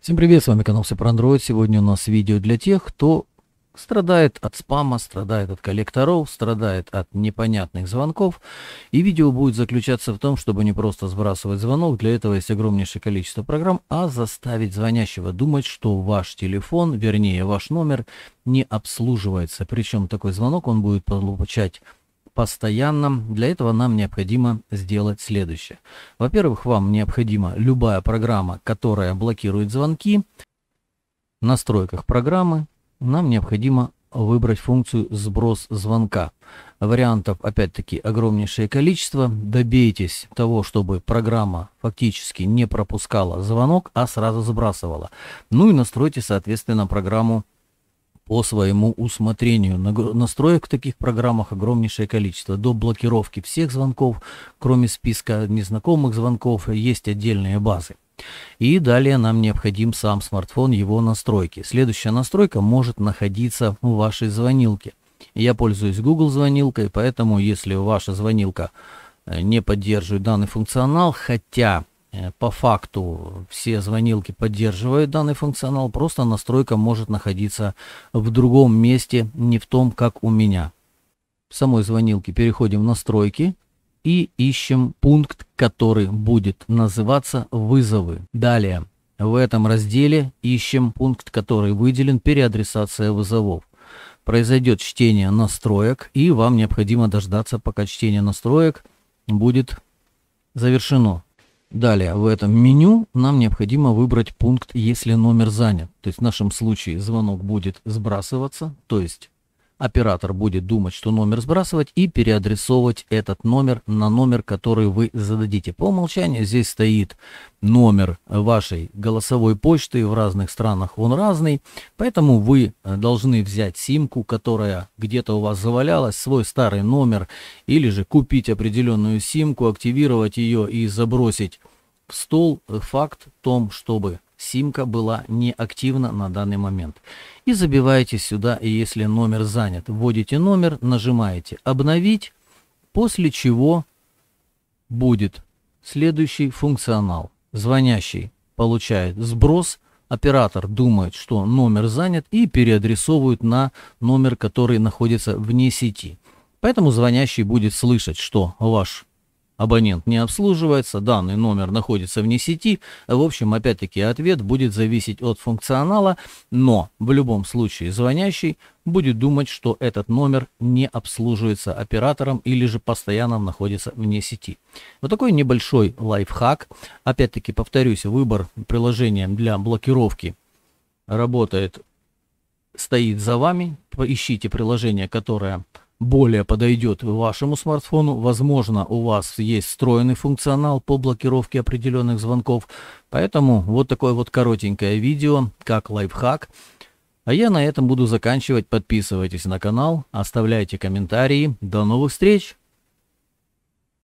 Всем привет, с вами канал Все про Android. Сегодня у нас видео для тех, кто страдает от спама, страдает от коллекторов, страдает от непонятных звонков. И видео будет заключаться в том, чтобы не просто сбрасывать звонок, для этого есть огромнейшее количество программ, а заставить звонящего думать, что ваш телефон, вернее ваш номер, не обслуживается. Причем такой звонок он будет получать постоянном. Для этого нам необходимо сделать следующее. Во-первых, вам необходима любая программа, которая блокирует звонки. В настройках программы нам необходимо выбрать функцию «Сброс звонка». Вариантов, опять-таки, огромнейшее количество. Добейтесь того, чтобы программа фактически не пропускала звонок, а сразу сбрасывала. Ну и настройте, соответственно, программу по своему усмотрению. Настроек в таких программах огромнейшее количество. До блокировки всех звонков, кроме списка незнакомых звонков, есть отдельные базы. И далее нам необходим сам смартфон, его настройки. Следующая настройка может находиться в вашей звонилке. Я пользуюсь Google звонилкой, поэтому если ваша звонилка э, не поддерживает данный функционал, хотя Э, по факту все звонилки поддерживают данный функционал, просто настройка может находиться в другом месте, не в том, как у меня. В самой звонилке переходим в настройки и ищем пункт, который будет называться «Вызовы». Далее в этом разделе ищем пункт, который выделен «Переадресация вызовов». Произойдет чтение настроек, и вам необходимо дождаться, пока чтение настроек будет завершено. Далее, в этом меню нам необходимо выбрать пункт «Если номер занят». То есть в нашем случае звонок будет сбрасываться, то есть Оператор будет думать, что номер сбрасывать и переадресовывать этот номер на номер, который вы зададите. По умолчанию здесь стоит номер вашей голосовой почты, в разных странах он разный, поэтому вы э, должны взять симку, которая где-то у вас завалялась, свой старый номер, или же купить определенную симку, активировать ее и забросить в стол. Факт в том, чтобы симка была неактивна на данный момент. И забиваете сюда, и если номер занят, вводите номер, нажимаете «Обновить», после чего будет следующий функционал. Звонящий получает сброс, оператор думает, что номер занят и переадресовывает на номер, который находится вне сети. Поэтому звонящий будет слышать, что ваш абонент не обслуживается, данный номер находится вне сети. В общем, опять-таки, ответ будет зависеть от функционала, но в любом случае звонящий будет думать, что этот номер не обслуживается оператором или же постоянно находится вне сети. Вот такой небольшой лайфхак. Опять-таки, повторюсь, выбор приложения для блокировки работает, стоит за вами. Поищите приложение, которое более подойдет вашему смартфону. Возможно, у вас есть встроенный функционал по блокировке определенных звонков. Поэтому вот такое вот коротенькое видео, как лайфхак. А я на этом буду заканчивать. Подписывайтесь на канал, оставляйте комментарии. До новых встреч!